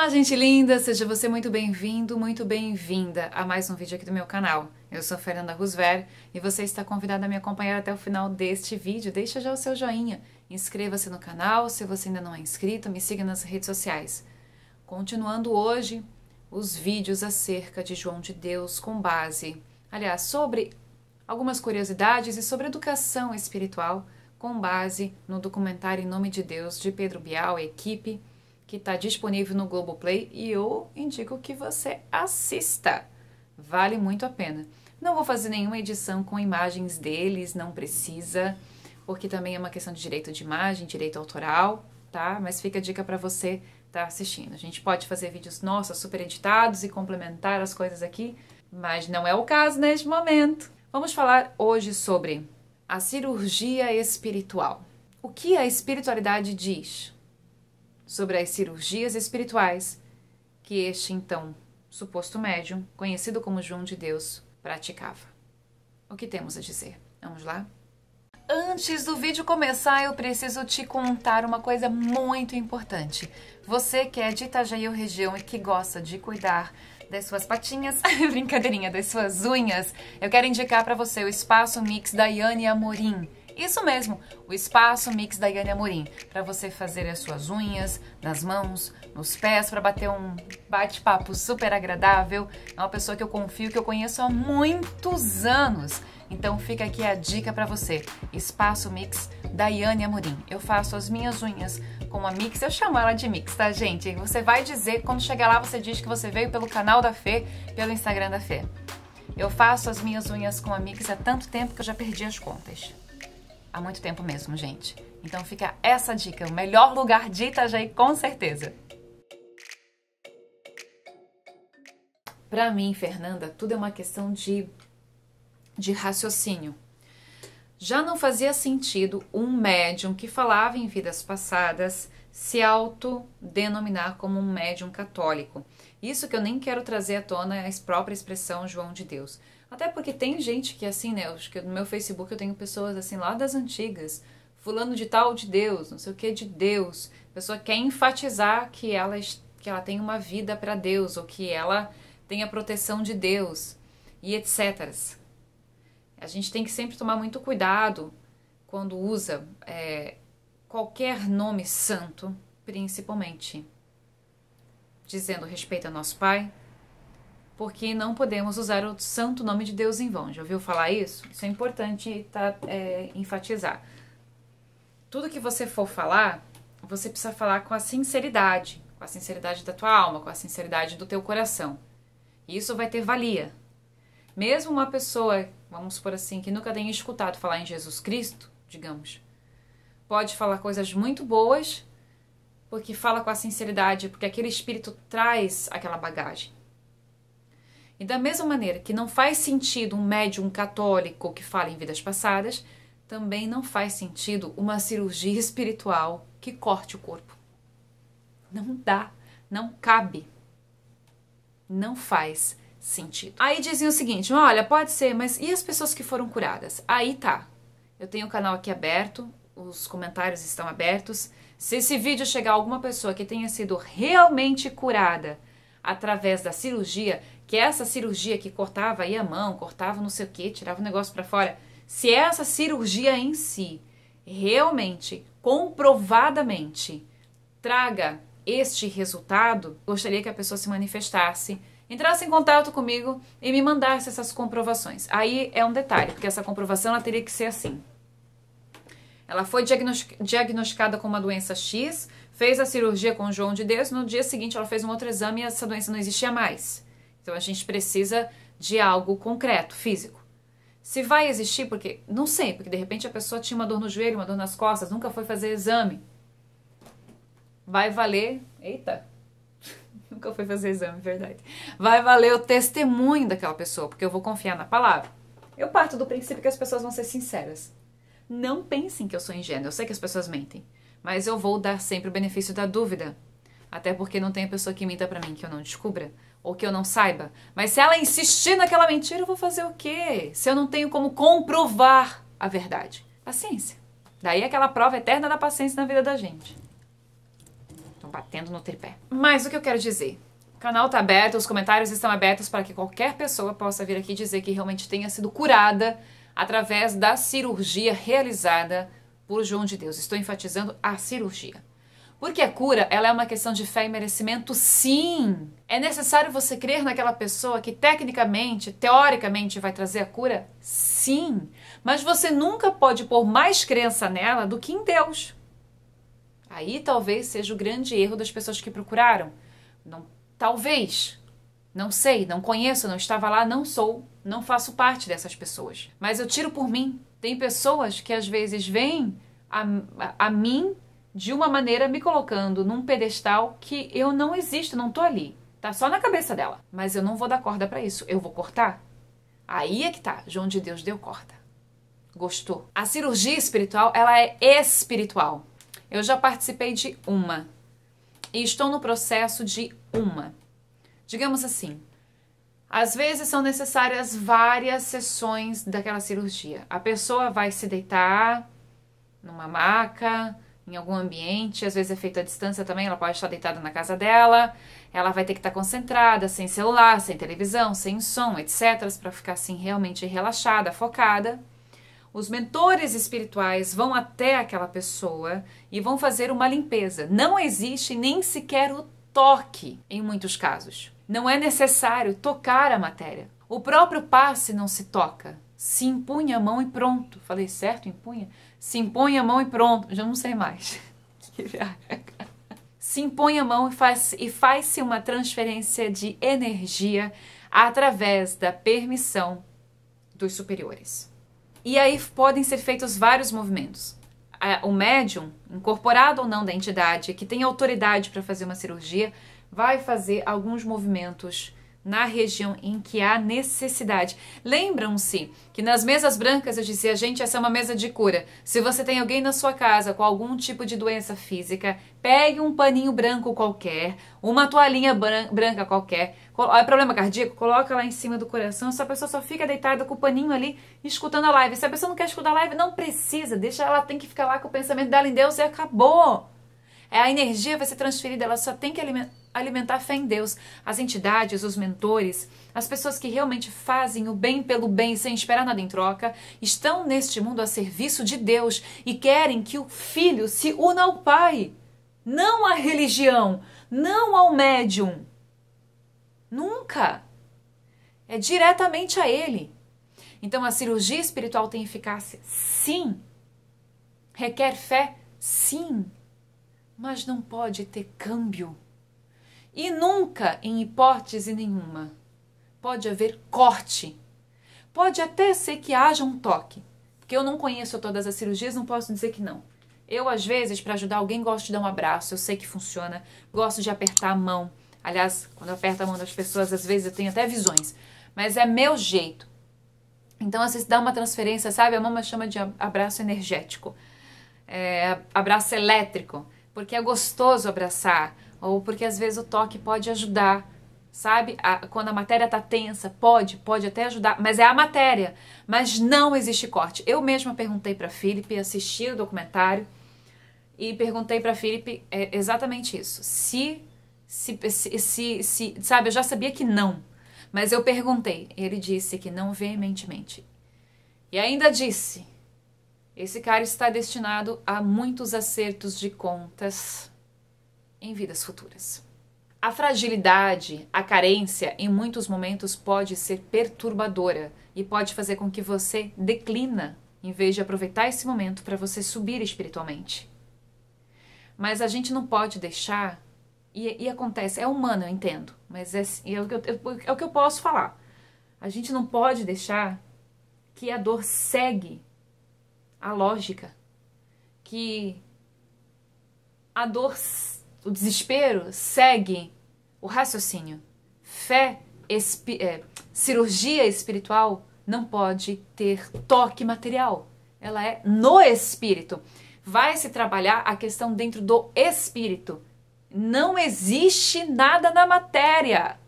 Olá, gente linda! Seja você muito bem-vindo, muito bem-vinda a mais um vídeo aqui do meu canal. Eu sou Fernanda Rosver e você está convidada a me acompanhar até o final deste vídeo. Deixa já o seu joinha, inscreva-se no canal, se você ainda não é inscrito, me siga nas redes sociais. Continuando hoje, os vídeos acerca de João de Deus com base, aliás, sobre algumas curiosidades e sobre educação espiritual com base no documentário Em Nome de Deus de Pedro Bial, equipe, que está disponível no Globoplay e eu indico que você assista. Vale muito a pena. Não vou fazer nenhuma edição com imagens deles, não precisa, porque também é uma questão de direito de imagem, direito autoral, tá? Mas fica a dica para você estar tá assistindo. A gente pode fazer vídeos nossos super editados e complementar as coisas aqui, mas não é o caso neste momento. Vamos falar hoje sobre a cirurgia espiritual. O que a espiritualidade diz? sobre as cirurgias espirituais que este então suposto médium, conhecido como João de Deus, praticava. O que temos a dizer? Vamos lá? Antes do vídeo começar, eu preciso te contar uma coisa muito importante. Você que é de Itajaí ou região e que gosta de cuidar das suas patinhas, brincadeirinha, das suas unhas, eu quero indicar para você o Espaço Mix da Yane Amorim. Isso mesmo, o Espaço Mix da Yane Amorim, para você fazer as suas unhas, nas mãos, nos pés, para bater um bate-papo super agradável. É uma pessoa que eu confio, que eu conheço há muitos anos. Então fica aqui a dica para você, Espaço Mix da Yane Amorim. Eu faço as minhas unhas com a Mix, eu chamo ela de Mix, tá gente? E você vai dizer, quando chegar lá você diz que você veio pelo canal da Fê, pelo Instagram da Fê. Eu faço as minhas unhas com a Mix há tanto tempo que eu já perdi as contas há muito tempo mesmo, gente. Então fica essa dica, o melhor lugar de Itajaí com certeza. Para mim, Fernanda, tudo é uma questão de de raciocínio. Já não fazia sentido um médium que falava em vidas passadas se autodenominar como um médium católico. Isso que eu nem quero trazer à tona é a própria expressão João de Deus. Até porque tem gente que é assim, né? Acho que no meu Facebook eu tenho pessoas assim lá das antigas, fulano de tal de Deus, não sei o que de Deus. A pessoa quer enfatizar que ela que ela tem uma vida para Deus ou que ela tem a proteção de Deus e etc. A gente tem que sempre tomar muito cuidado quando usa é, qualquer nome santo, principalmente, dizendo respeito a nosso Pai, porque não podemos usar o santo nome de Deus em vão. Já ouviu falar isso? Isso é importante tá, é, enfatizar. Tudo que você for falar, você precisa falar com a sinceridade, com a sinceridade da tua alma, com a sinceridade do teu coração. E isso vai ter valia. Mesmo uma pessoa, vamos supor assim, que nunca tenha escutado falar em Jesus Cristo, digamos, pode falar coisas muito boas, porque fala com a sinceridade, porque aquele espírito traz aquela bagagem. E da mesma maneira que não faz sentido um médium católico que fala em vidas passadas, também não faz sentido uma cirurgia espiritual que corte o corpo. Não dá, não cabe. Não faz sentido. Aí dizem o seguinte: olha, pode ser, mas e as pessoas que foram curadas? Aí tá. Eu tenho o canal aqui aberto, os comentários estão abertos. Se esse vídeo chegar a alguma pessoa que tenha sido realmente curada através da cirurgia, que é essa cirurgia que cortava aí a mão, cortava não sei o que, tirava o negócio para fora, se é essa cirurgia em si realmente, comprovadamente, traga este resultado, gostaria que a pessoa se manifestasse, entrasse em contato comigo e me mandasse essas comprovações. Aí é um detalhe, porque essa comprovação ela teria que ser assim. Ela foi diagnosticada com uma doença X, Fez a cirurgia com o João de Deus, no dia seguinte ela fez um outro exame e essa doença não existia mais. Então a gente precisa de algo concreto, físico. Se vai existir, porque não sei, porque de repente a pessoa tinha uma dor no joelho, uma dor nas costas, nunca foi fazer exame. Vai valer, eita, nunca foi fazer exame, verdade. Vai valer o testemunho daquela pessoa, porque eu vou confiar na palavra. Eu parto do princípio que as pessoas vão ser sinceras. Não pensem que eu sou ingênua, eu sei que as pessoas mentem. Mas eu vou dar sempre o benefício da dúvida. Até porque não tem a pessoa que minta para mim que eu não descubra ou que eu não saiba. Mas se ela insistir naquela mentira, eu vou fazer o quê? Se eu não tenho como comprovar a verdade. Paciência. Daí aquela prova eterna da paciência na vida da gente. Estão batendo no tripé. Mas o que eu quero dizer? O canal está aberto, os comentários estão abertos para que qualquer pessoa possa vir aqui dizer que realmente tenha sido curada através da cirurgia realizada por João de Deus. Estou enfatizando a cirurgia. Porque a cura, ela é uma questão de fé e merecimento, sim. É necessário você crer naquela pessoa que tecnicamente, teoricamente vai trazer a cura? Sim. Mas você nunca pode pôr mais crença nela do que em Deus. Aí talvez seja o grande erro das pessoas que procuraram. Não, talvez, não sei, não conheço, não estava lá, não sou, não faço parte dessas pessoas. Mas eu tiro por mim. Tem pessoas que às vezes vêm a, a, a mim de uma maneira me colocando num pedestal que eu não existo, não tô ali. Tá só na cabeça dela. Mas eu não vou dar corda para isso. Eu vou cortar. Aí é que tá. João de Deus deu corda. Gostou. A cirurgia espiritual, ela é espiritual. Eu já participei de uma. E estou no processo de uma. Digamos assim, às vezes são necessárias várias sessões daquela cirurgia. A pessoa vai se deitar numa maca, em algum ambiente, às vezes é feito à distância também, ela pode estar deitada na casa dela, ela vai ter que estar concentrada, sem celular, sem televisão, sem som, etc, para ficar assim realmente relaxada, focada. Os mentores espirituais vão até aquela pessoa e vão fazer uma limpeza. Não existe nem sequer o toque em muitos casos. Não é necessário tocar a matéria. O próprio passe não se toca. Se impunha a mão e pronto. Falei certo? Impunha? Se impõe a mão e pronto. Já não sei mais. se impõe a mão e faz-se e faz uma transferência de energia através da permissão dos superiores. E aí podem ser feitos vários movimentos. O médium, incorporado ou não da entidade, que tem autoridade para fazer uma cirurgia, vai fazer alguns movimentos na região em que há necessidade. Lembram-se que nas mesas brancas eu disse a gente, essa é uma mesa de cura. Se você tem alguém na sua casa com algum tipo de doença física, pegue um paninho branco qualquer, uma toalhinha branca qualquer, é problema cardíaco, coloca lá em cima do coração, essa pessoa só fica deitada com o paninho ali, escutando a live. Se a pessoa não quer escutar a live, não precisa, deixa ela, tem que ficar lá com o pensamento dela em Deus e acabou. É a energia vai ser transferida, ela só tem que alimentar a fé em Deus. As entidades, os mentores, as pessoas que realmente fazem o bem pelo bem sem esperar nada em troca, estão neste mundo a serviço de Deus e querem que o filho se una ao pai, não à religião, não ao médium. Nunca. É diretamente a ele. Então a cirurgia espiritual tem eficácia? Sim. Requer fé? Sim mas não pode ter câmbio. E nunca, em hipótese nenhuma, pode haver corte. Pode até ser que haja um toque, porque eu não conheço todas as cirurgias, não posso dizer que não. Eu, às vezes, para ajudar alguém, gosto de dar um abraço, eu sei que funciona, gosto de apertar a mão. Aliás, quando eu aperto a mão das pessoas, às vezes eu tenho até visões, mas é meu jeito. Então, às vezes dá uma transferência, sabe? A mama chama de abraço energético, é, abraço elétrico porque é gostoso abraçar, ou porque às vezes o toque pode ajudar, sabe? A, quando a matéria tá tensa, pode, pode até ajudar, mas é a matéria. Mas não existe corte. Eu mesma perguntei para Felipe, assisti o documentário e perguntei para Felipe é, exatamente isso. Se se, se, se, se, sabe, eu já sabia que não, mas eu perguntei. Ele disse que não veementemente. E ainda disse esse cara está destinado a muitos acertos de contas em vidas futuras. A fragilidade, a carência, em muitos momentos pode ser perturbadora e pode fazer com que você declina em vez de aproveitar esse momento para você subir espiritualmente. Mas a gente não pode deixar e, e acontece, é humano, eu entendo, mas é, é, o eu, é o que eu posso falar. A gente não pode deixar que a dor segue a lógica, que a dor, o desespero segue o raciocínio. Fé, espi é, cirurgia espiritual não pode ter toque material. Ela é no espírito. Vai se trabalhar a questão dentro do espírito. Não existe nada na matéria.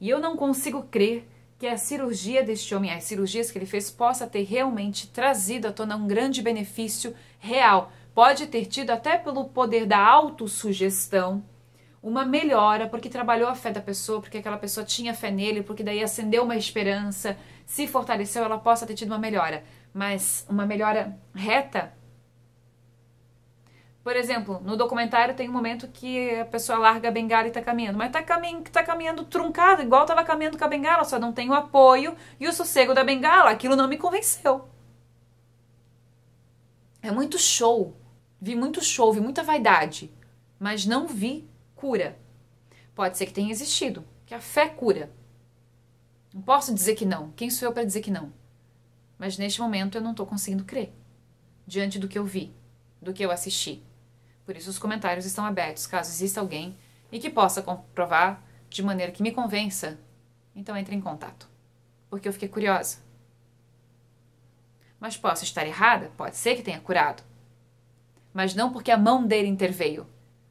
E eu não consigo crer que a cirurgia deste homem, as cirurgias que ele fez, possa ter realmente trazido à tona um grande benefício real. Pode ter tido, até pelo poder da autossugestão, uma melhora, porque trabalhou a fé da pessoa, porque aquela pessoa tinha fé nele, porque daí acendeu uma esperança, se fortaleceu, ela possa ter tido uma melhora. Mas uma melhora reta por exemplo, no documentário tem um momento que a pessoa larga a bengala e tá caminhando, mas tá, camin tá caminhando truncado, igual tava caminhando com a bengala, só não tem o apoio e o sossego da bengala. Aquilo não me convenceu. É muito show. Vi muito show, vi muita vaidade, mas não vi cura. Pode ser que tenha existido, que a fé cura. Não posso dizer que não. Quem sou eu para dizer que não? Mas neste momento eu não estou conseguindo crer diante do que eu vi, do que eu assisti por isso os comentários estão abertos, caso exista alguém e que possa comprovar de maneira que me convença, então entre em contato, porque eu fiquei curiosa. Mas posso estar errada, pode ser que tenha curado. Mas não porque a mão dele interveio,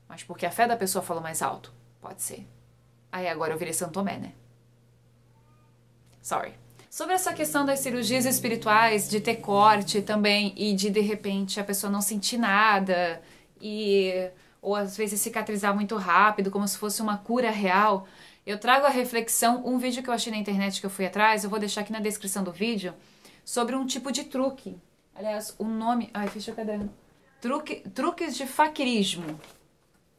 mas porque a fé da pessoa falou mais alto, pode ser. Aí agora eu virei Santo Tomé, né? Sorry. Sobre essa questão das cirurgias espirituais, de ter corte também e de de repente a pessoa não sentir nada e ou às vezes cicatrizar muito rápido, como se fosse uma cura real, eu trago a reflexão um vídeo que eu achei na internet que eu fui atrás, eu vou deixar aqui na descrição do vídeo, sobre um tipo de truque. Aliás, o nome, ai, fecha o caderno. Truque, truques de faquirismo.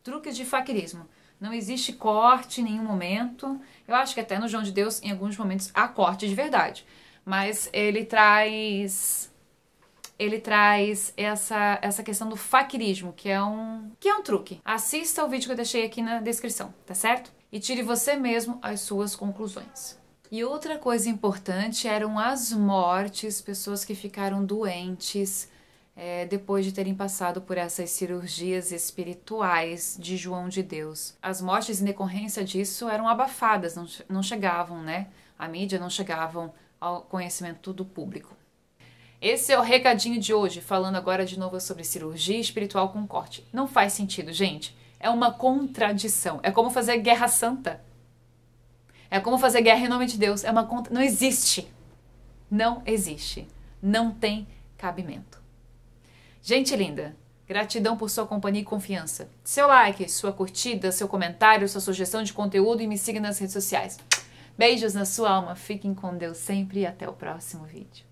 Truques de faquirismo. Não existe corte em nenhum momento. Eu acho que até no João de Deus, em alguns momentos, há corte de verdade. Mas ele traz ele traz essa, essa questão do faquirismo, que é um que é um truque. Assista o vídeo que eu deixei aqui na descrição, tá certo? E tire você mesmo as suas conclusões. E outra coisa importante eram as mortes, pessoas que ficaram doentes é, depois de terem passado por essas cirurgias espirituais de João de Deus. As mortes em decorrência disso eram abafadas, não, não chegavam, né? A mídia não chegavam ao conhecimento do público. Esse é o recadinho de hoje, falando agora de novo sobre cirurgia espiritual com corte. Não faz sentido, gente. É uma contradição. É como fazer guerra santa. É como fazer guerra em nome de Deus. É uma contra... Não existe. Não existe. Não tem cabimento. Gente linda, Gratidão por sua companhia e confiança. Seu like, sua curtida, seu comentário, sua sugestão de conteúdo e me siga nas redes sociais. Beijos na sua alma, fiquem com Deus sempre e até o próximo vídeo.